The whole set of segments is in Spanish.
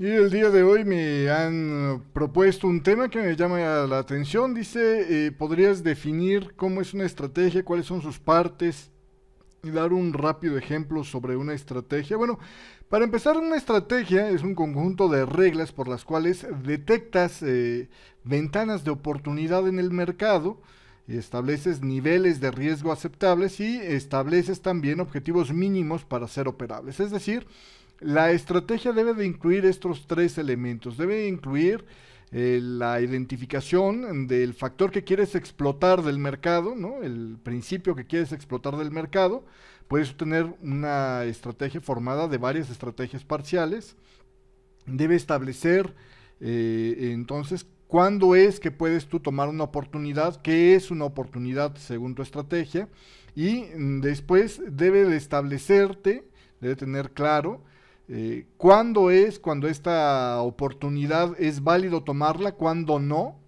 Y el día de hoy me han propuesto un tema que me llama la atención. Dice, eh, ¿podrías definir cómo es una estrategia, cuáles son sus partes y dar un rápido ejemplo sobre una estrategia? Bueno, para empezar, una estrategia es un conjunto de reglas por las cuales detectas eh, ventanas de oportunidad en el mercado, y estableces niveles de riesgo aceptables y estableces también objetivos mínimos para ser operables. Es decir, la estrategia debe de incluir estos tres elementos. Debe incluir eh, la identificación del factor que quieres explotar del mercado, ¿no? el principio que quieres explotar del mercado. Puedes tener una estrategia formada de varias estrategias parciales. Debe establecer eh, entonces cuándo es que puedes tú tomar una oportunidad, qué es una oportunidad según tu estrategia. Y mm, después debe de establecerte, debe tener claro eh, ¿Cuándo es, cuando esta oportunidad es válido tomarla, cuándo no?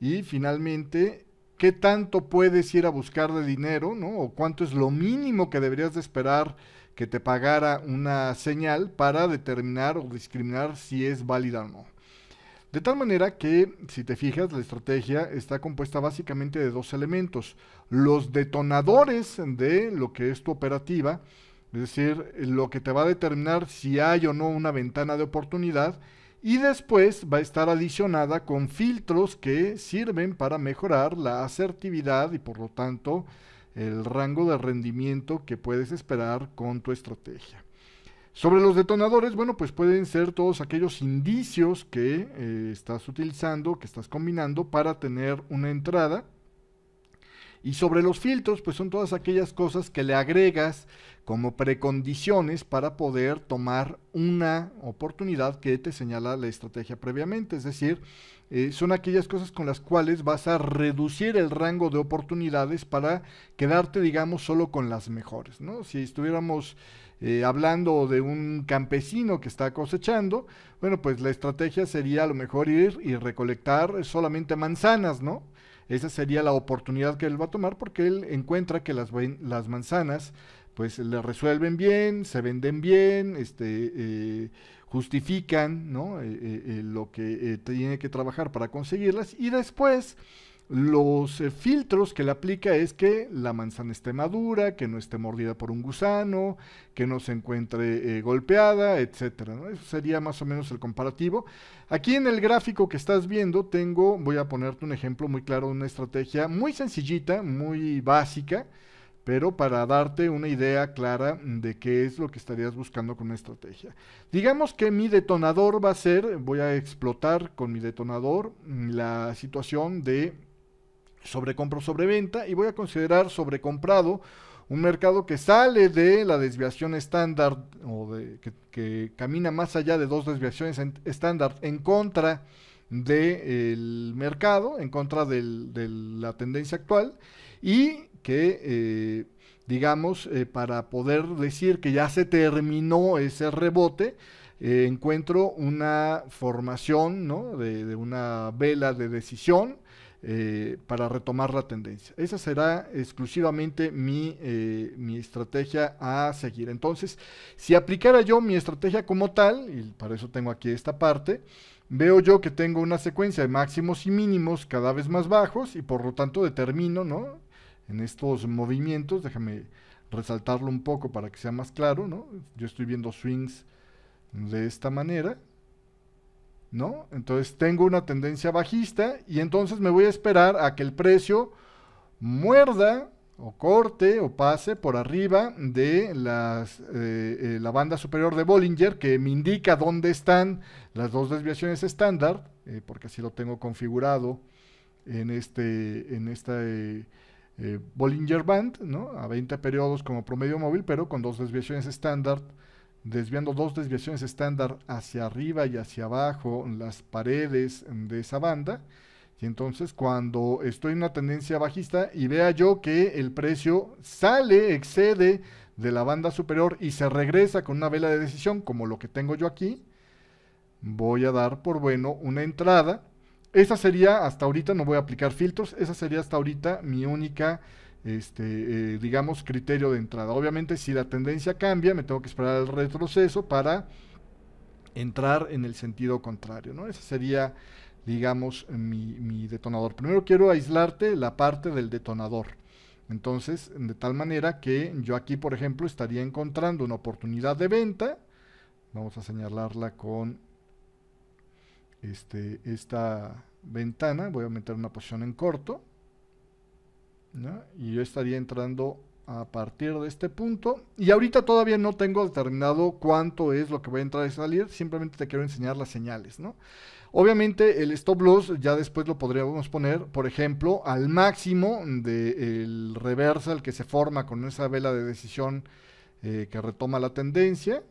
Y finalmente, ¿qué tanto puedes ir a buscar de dinero, ¿no? O cuánto es lo mínimo que deberías de esperar que te pagara una señal para determinar o discriminar si es válida o no. De tal manera que, si te fijas, la estrategia está compuesta básicamente de dos elementos. Los detonadores de lo que es tu operativa es decir, lo que te va a determinar si hay o no una ventana de oportunidad y después va a estar adicionada con filtros que sirven para mejorar la asertividad y por lo tanto el rango de rendimiento que puedes esperar con tu estrategia. Sobre los detonadores, bueno, pues pueden ser todos aquellos indicios que eh, estás utilizando, que estás combinando para tener una entrada y sobre los filtros, pues son todas aquellas cosas que le agregas como precondiciones para poder tomar una oportunidad que te señala la estrategia previamente. Es decir, eh, son aquellas cosas con las cuales vas a reducir el rango de oportunidades para quedarte, digamos, solo con las mejores. ¿no? Si estuviéramos eh, hablando de un campesino que está cosechando, bueno, pues la estrategia sería a lo mejor ir y recolectar solamente manzanas, ¿no? esa sería la oportunidad que él va a tomar porque él encuentra que las, las manzanas pues le resuelven bien, se venden bien, este, eh, justifican ¿no? Eh, eh, lo que tiene que trabajar para conseguirlas y después los eh, filtros que le aplica es que la manzana esté madura, que no esté mordida por un gusano, que no se encuentre eh, golpeada, etcétera, Eso sería más o menos el comparativo. Aquí en el gráfico que estás viendo tengo, voy a ponerte un ejemplo muy claro de una estrategia muy sencillita, muy básica, pero para darte una idea clara de qué es lo que estarías buscando con una estrategia. Digamos que mi detonador va a ser, voy a explotar con mi detonador mm, la situación de sobrecompro sobreventa y voy a considerar sobrecomprado un mercado que sale de la desviación estándar o de, que, camina más allá de dos desviaciones estándar en, contra del mercado, en contra de la tendencia actual y que, eh, digamos, eh, para poder decir que ya se terminó ese rebote, eh, encuentro una formación de una vela de decisión eh, para retomar la tendencia. Esa será exclusivamente eh, mi, estrategia a seguir. Entonces, si aplicara yo mi estrategia como tal, y para eso tengo aquí esta parte, veo yo que tengo una secuencia de máximos y mínimos cada vez más bajos y por lo tanto determino, ¿no? En estos movimientos, déjame resaltarlo un poco para que sea más claro, ¿no? Yo estoy viendo swings de esta manera, entonces tengo una tendencia bajista y entonces me voy a esperar a que el precio muerda o corte o pase por arriba de eh, eh, la banda superior de Bollinger que me indica dónde están las dos desviaciones estándar, eh, porque así lo tengo configurado en este, en esta Bollinger Band, a 20 periodos como promedio móvil, pero con dos desviaciones estándar desviando dos desviaciones estándar hacia arriba y hacia abajo las paredes de esa banda. Y entonces cuando estoy en una tendencia bajista y vea yo que el precio sale, excede de la banda superior y se regresa con una vela de decisión como lo que tengo yo aquí, voy a dar por bueno una entrada. Esa sería hasta ahorita, no voy a aplicar filtros, esa sería hasta ahorita mi única este, eh, digamos, criterio de entrada. Obviamente, si la tendencia cambia, me tengo que esperar el retroceso para entrar en el sentido contrario, ¿no? Ese sería, digamos, mi, detonador. Primero quiero aislarte la parte del detonador. Entonces, de tal manera que yo aquí, por ejemplo, estaría encontrando una oportunidad de venta. Vamos a señalarla con este, esta ventana. Voy a meter una posición en corto. Y yo estaría entrando a partir de este punto. Y ahorita todavía no tengo determinado cuánto es lo que voy a entrar y salir. Simplemente te quiero enseñar las señales, ¿no? Obviamente el stop loss ya después lo podríamos poner, por ejemplo, al máximo del reversal que se forma con esa vela de decisión eh, que retoma la tendencia.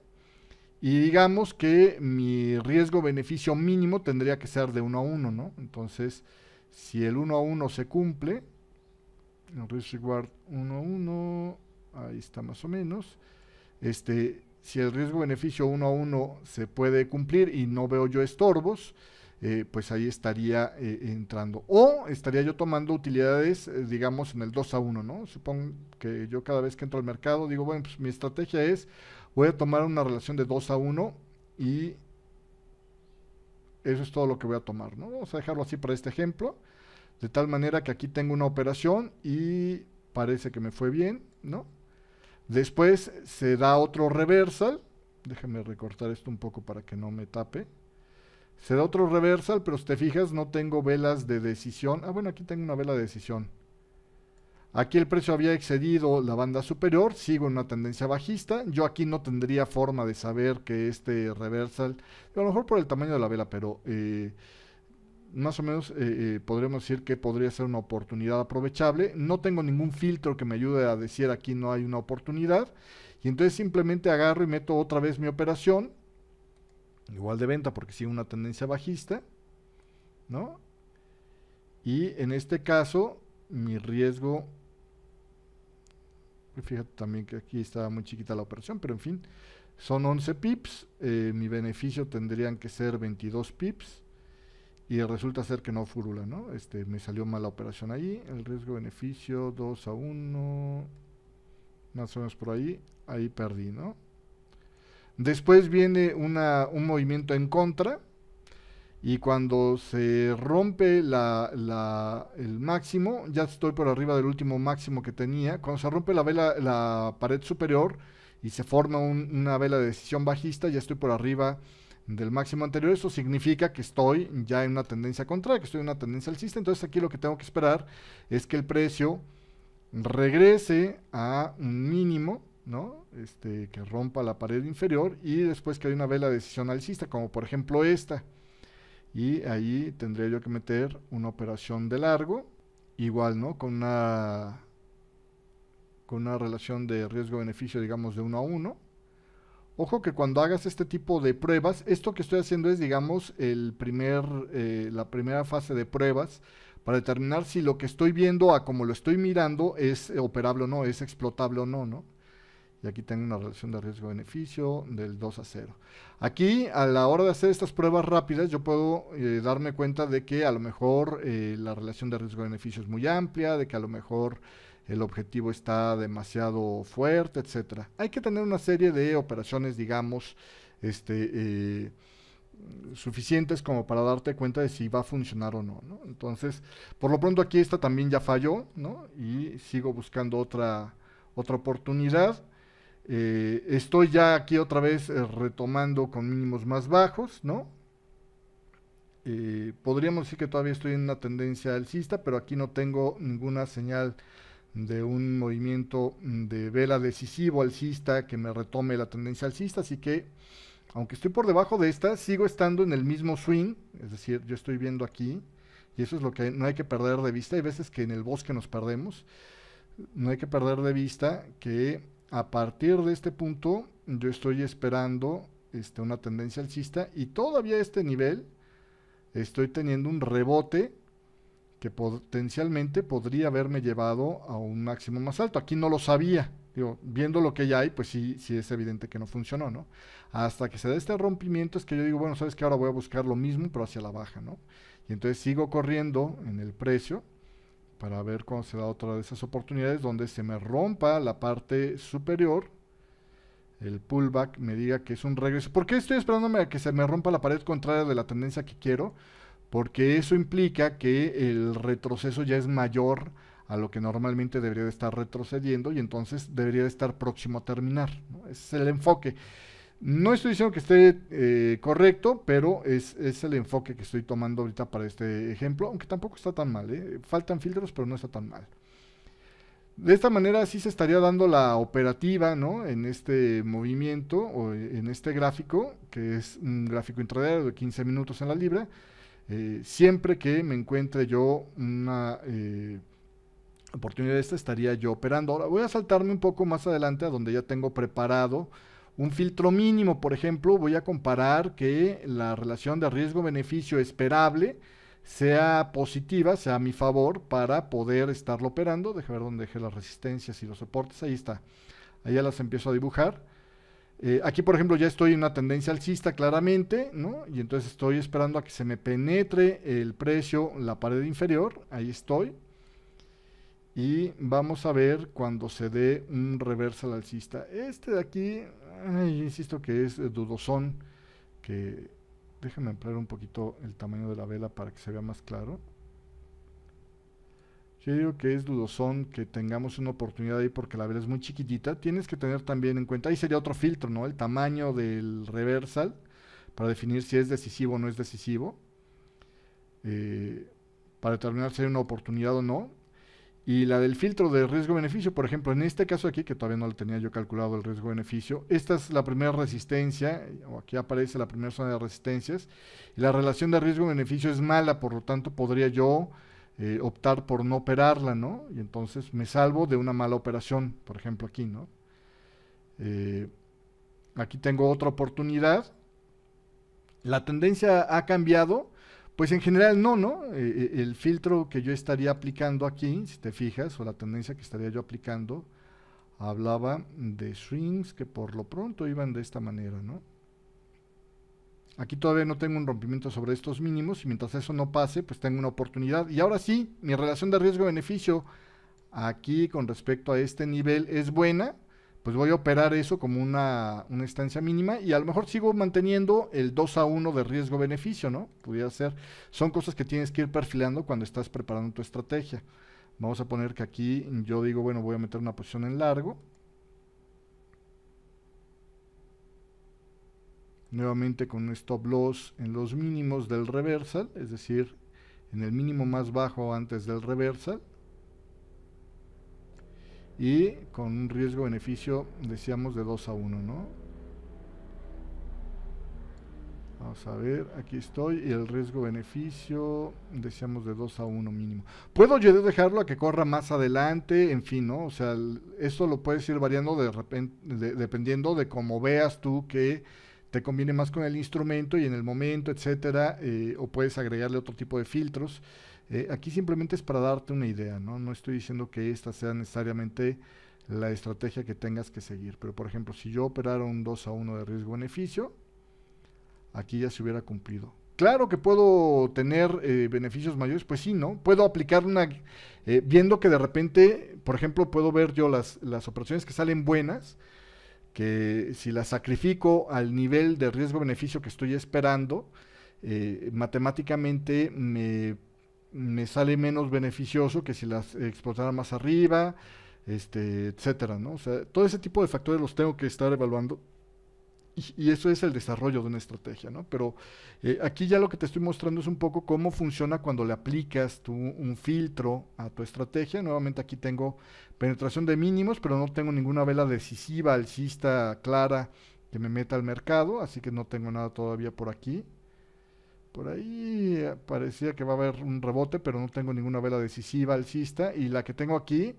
Y digamos que mi riesgo-beneficio mínimo tendría que ser de 1 a 1, Entonces, si el 1 a 1 se cumple, en Reward 1-1, a ahí está más o menos. Este, si el riesgo-beneficio 1-1 a se puede cumplir y no veo yo estorbos, eh, pues ahí estaría eh, entrando. O estaría yo tomando utilidades, eh, digamos, en el 2 a 1, ¿no? Supongo que yo cada vez que entro al mercado digo, bueno, pues mi estrategia es, voy a tomar una relación de 2 a 1 y eso es todo lo que voy a tomar, ¿no? Vamos a dejarlo así para este ejemplo. De tal manera que aquí tengo una operación y parece que me fue bien, ¿no? Después se da otro reversal. Déjame recortar esto un poco para que no me tape. Se da otro reversal, pero si te fijas no tengo velas de decisión. Ah, bueno, aquí tengo una vela de decisión. Aquí el precio había excedido la banda superior, sigo en una tendencia bajista. Yo aquí no tendría forma de saber que este reversal, a lo mejor por el tamaño de la vela, pero eh, más o menos eh, eh, podríamos decir que podría ser una oportunidad aprovechable. No tengo ningún filtro que me ayude a decir aquí no hay una oportunidad. Y entonces simplemente agarro y meto otra vez mi operación. Igual de venta porque sigue una tendencia bajista. Y en este caso, mi riesgo... Fíjate también que aquí está muy chiquita la operación, pero en fin, son 11 pips. Eh, mi beneficio tendrían que ser 22 pips y resulta ser que no furula, ¿no? Este, me salió mala operación ahí, el riesgo-beneficio 2 a 1, más o menos por ahí, ahí perdí, ¿no? Después viene un movimiento en contra y cuando se rompe el máximo, ya estoy por arriba del último máximo que tenía, cuando se rompe la, la pared superior y se forma una vela de decisión bajista, ya estoy por arriba del máximo anterior, eso significa que estoy ya en una tendencia contraria, que estoy en una tendencia alcista, entonces aquí lo que tengo que esperar es que el precio regrese a un mínimo, ¿no? Este, que rompa la pared inferior y después que haya una vela de decisión alcista, como por ejemplo esta. Y ahí tendría yo que meter una operación de largo, igual, ¿no? Con una, con una relación de riesgo-beneficio, digamos, de 1 a 1 Ojo que cuando hagas este tipo de pruebas, esto que estoy haciendo es, digamos, el primer, eh, la primera fase de pruebas para determinar si lo que estoy viendo a como lo estoy mirando es eh, operable o no, es explotable o no, ¿no? Y aquí tengo una relación de riesgo-beneficio del 2 a 0. Aquí, a la hora de hacer estas pruebas rápidas, yo puedo eh, darme cuenta de que a lo mejor la relación de riesgo-beneficio es muy amplia, de que a lo mejor el objetivo está demasiado fuerte, etcétera. Hay que tener una serie de operaciones, digamos, este, eh, suficientes como para darte cuenta de si va a funcionar o no, Entonces, por lo pronto aquí esta también ya falló, ¿no? Y sigo buscando otra, otra oportunidad. Eh, estoy ya aquí otra vez eh, retomando con mínimos más bajos, ¿no? podríamos decir que todavía estoy en una tendencia alcista, pero aquí no tengo ninguna señal de un movimiento mm, de vela decisivo alcista que me retome la tendencia alcista, así que aunque estoy por debajo de esta, sigo estando en el mismo swing, es decir, yo estoy viendo aquí, y eso es lo que no hay que perder de vista, hay veces que en el bosque nos perdemos, no hay que perder de vista que a partir de este punto yo estoy esperando este, una tendencia alcista y todavía este nivel estoy teniendo un rebote que este, potencialmente podría haberme llevado a un máximo más alto. Aquí no lo sabía. Digo, viendo lo que ya hay, pues sí, sí es evidente que no funcionó, ¿no? Hasta que se dé este rompimiento es que yo digo, bueno, sabes que ahora voy a buscar lo mismo, pero hacia la baja, ¿no? Y entonces sigo corriendo en el precio para ver cuando se da otra de esas oportunidades donde se me rompa la parte superior, el pullback me diga que es un regreso. ¿Por qué estoy esperándome a que se me rompa la pared contraria de la tendencia que quiero? porque eso implica que el retroceso ya es mayor a lo que normalmente debería de estar retrocediendo y entonces debería de estar próximo a terminar. Ese es el enfoque. No estoy diciendo que esté eh, correcto, pero es, el enfoque que estoy tomando ahorita para este ejemplo, aunque tampoco está tan mal. ¿eh? Faltan filtros, pero no está tan mal. De esta manera sí se estaría dando la operativa en este movimiento o en este gráfico, que es un gráfico intradiario de 15 minutos en la libra. Eh, siempre que me encuentre yo una eh, oportunidad de esta, estaría yo operando. Ahora voy a saltarme un poco más adelante a donde ya tengo preparado un filtro mínimo. Por ejemplo, voy a comparar que la relación de riesgo-beneficio esperable sea positiva, sea a mi favor, para poder estarlo operando. déjame ver dónde dejé las resistencias y los soportes. Ahí está. Ahí ya las empiezo a dibujar. Eh, aquí, por ejemplo, ya estoy en una tendencia alcista claramente, ¿no? Y entonces estoy esperando a que se me penetre el precio, la pared inferior, ahí estoy. Y vamos a ver cuando se dé un reversal alcista. Este de aquí, insisto que es dudosón, que déjenme ampliar un poquito el tamaño de la vela para que se vea más claro. Yo que es dudosón que tengamos una oportunidad ahí porque la vela es muy chiquitita. Tienes que tener también en cuenta, ahí sería otro filtro, ¿no? El tamaño del reversal para definir si es decisivo o no es decisivo. Eh, para determinar si hay una oportunidad o no. Y la del filtro de riesgo-beneficio, por ejemplo, en este caso aquí, que todavía no lo tenía yo calculado el riesgo-beneficio, esta es la primera resistencia, o aquí aparece la primera zona de resistencias, la relación de riesgo-beneficio es mala, por lo tanto podría yo eh, optar por no operarla, ¿no? Y entonces me salvo de una mala operación, por ejemplo aquí, ¿no? Eh, aquí tengo otra oportunidad. La tendencia ha cambiado, pues en general no, ¿no? Eh, el filtro que yo estaría aplicando aquí, si te fijas, o la tendencia que estaría yo aplicando, hablaba de swings que por lo pronto iban de esta manera, ¿no? Aquí todavía no tengo un rompimiento sobre estos mínimos y mientras eso no pase, pues tengo una oportunidad. Y ahora sí, mi relación de riesgo-beneficio aquí con respecto a este nivel es buena, pues voy a operar eso como una, una estancia mínima y a lo mejor sigo manteniendo el 2 a 1 de riesgo-beneficio, ¿no? ser. Son cosas que tienes que ir perfilando cuando estás preparando tu estrategia. Vamos a poner que aquí yo digo, bueno, voy a meter una posición en largo nuevamente con un stop loss en los mínimos del reversal, es decir, en el mínimo más bajo antes del reversal, y con un riesgo-beneficio, decíamos, de 2 a 1, ¿no? Vamos a ver, aquí estoy, y el riesgo-beneficio, decíamos, de 2 a 1 mínimo. Puedo yo dejarlo a que corra más adelante, en fin, ¿no? O sea, esto lo puedes ir variando dependiendo de cómo veas tú que te conviene más con el instrumento y en el momento, etcétera, eh, o puedes agregarle otro tipo de filtros. Eh, aquí simplemente es para darte una idea, ¿no? No estoy diciendo que esta sea necesariamente la estrategia que tengas que seguir, pero por ejemplo, si yo operara un 2 a 1 de riesgo-beneficio, aquí ya se hubiera cumplido. Claro que puedo tener eh, beneficios mayores, pues sí, ¿no? Puedo aplicar una, viendo que de repente, por ejemplo, puedo ver yo las, las operaciones que salen buenas, que si la sacrifico al nivel de riesgo-beneficio que estoy esperando, eh, matemáticamente me, sale menos beneficioso que si las exportara más arriba, este, etcétera, ¿no? O sea, todo ese tipo de factores los tengo que estar evaluando y, eso es el desarrollo de una estrategia, ¿no? Pero eh, aquí ya lo que te estoy mostrando es un poco cómo funciona cuando le aplicas tú un filtro a tu estrategia. Nuevamente aquí tengo penetración de mínimos, pero no tengo ninguna vela decisiva, alcista, clara, que me meta al mercado, así que no tengo nada todavía por aquí. Por ahí eh, parecía que va a haber un rebote, pero no tengo ninguna vela decisiva, alcista, y la que tengo aquí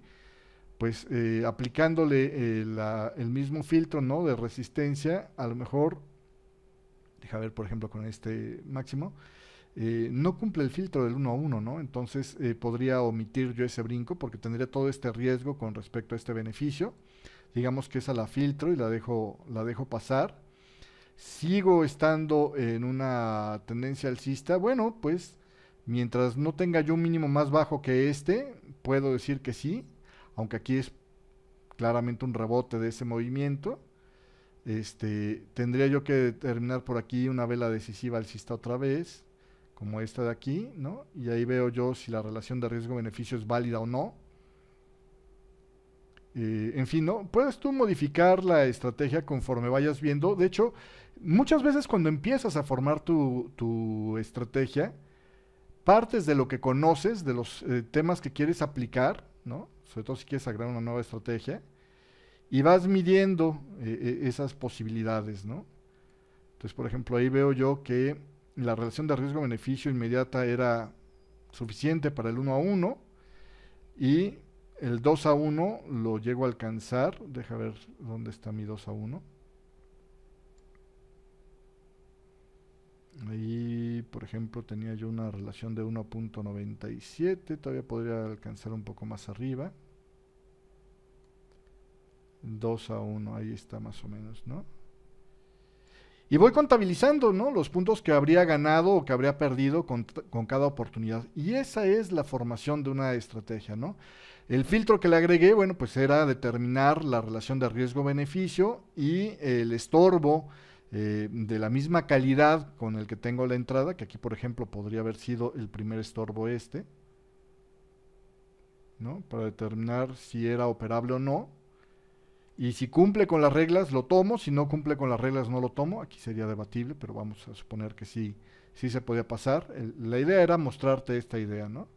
pues eh, aplicándole eh, el mismo filtro ¿no? de resistencia, a lo mejor, deja ver por ejemplo con este máximo, eh, no cumple el filtro del 1 a 1, Entonces podría omitir yo ese brinco porque tendría todo este riesgo con respecto a este beneficio. Digamos que esa la filtro y la dejo, la dejo pasar. Sigo estando en una tendencia alcista. Bueno, pues mientras no tenga yo un mínimo más bajo que este, puedo decir que sí aunque aquí es claramente un rebote de ese movimiento. Este, tendría yo que determinar por aquí una vela decisiva alcista otra vez, como esta de aquí, ¿no? Y ahí veo yo si la relación de riesgo-beneficio es válida o no. Eh, en fin, ¿no? Puedes tú modificar la estrategia conforme vayas viendo. De hecho, muchas veces cuando empiezas a formar tu, estrategia, partes de lo que conoces, de los eh, temas que quieres aplicar, sobre todo si quieres agregar una nueva estrategia. Y vas midiendo eh, eh, esas posibilidades, Entonces, por ejemplo, ahí veo yo que la relación de riesgo-beneficio inmediata era suficiente para el 1 a 1 y el 2 a 1 lo llego a alcanzar. Deja ver dónde está mi 2 a 1. Ahí, por ejemplo, tenía yo una relación de 1.97, todavía podría alcanzar un poco más arriba. 2 a 1, ahí está más o menos, ¿no? Y voy contabilizando, ¿no? Los puntos que habría ganado o que habría perdido con, cada oportunidad. Y esa es la formación de una estrategia, ¿no? El filtro que le agregué, bueno, pues era determinar la relación de riesgo-beneficio y el estorbo eh, de la misma calidad con el que tengo la entrada, que aquí por ejemplo podría haber sido el primer estorbo este, ¿no? para determinar si era operable o no. Y si cumple con las reglas, lo tomo. Si no cumple con las reglas, no lo tomo. Aquí sería debatible, pero vamos a suponer que sí, sí se podía pasar. la idea era mostrarte esta idea, ¿no?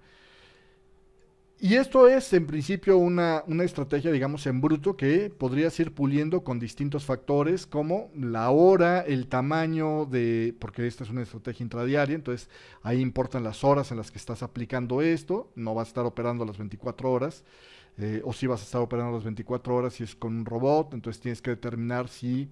Y esto es en principio una, estrategia, digamos, en bruto que podrías ir puliendo con distintos factores como la hora, el tamaño de, porque esta es una estrategia intradiaria, entonces ahí importan las horas en las que estás aplicando esto, no vas a estar operando las 24 horas, eh, o si vas a estar operando las 24 horas si es con un robot, entonces tienes que determinar si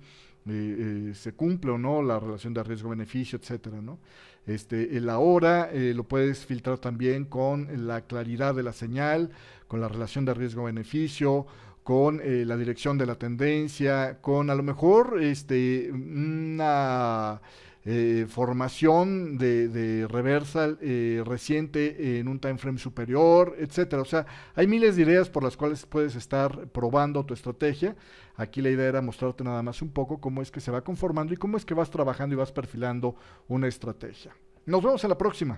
eh, eh, se cumple o no la relación de riesgo-beneficio, etcétera, ¿no? Este, el ahora eh, lo puedes filtrar también con la claridad de la señal, con la relación de riesgo-beneficio, con la dirección de la tendencia, con a lo mejor este, una eh, formación de, reversal eh, reciente en un time frame superior, etcétera. O sea, hay miles de ideas por las cuales puedes estar probando tu estrategia. Aquí la idea era mostrarte nada más un poco cómo es que se va conformando y cómo es que vas trabajando y vas perfilando una estrategia. Nos vemos en la próxima.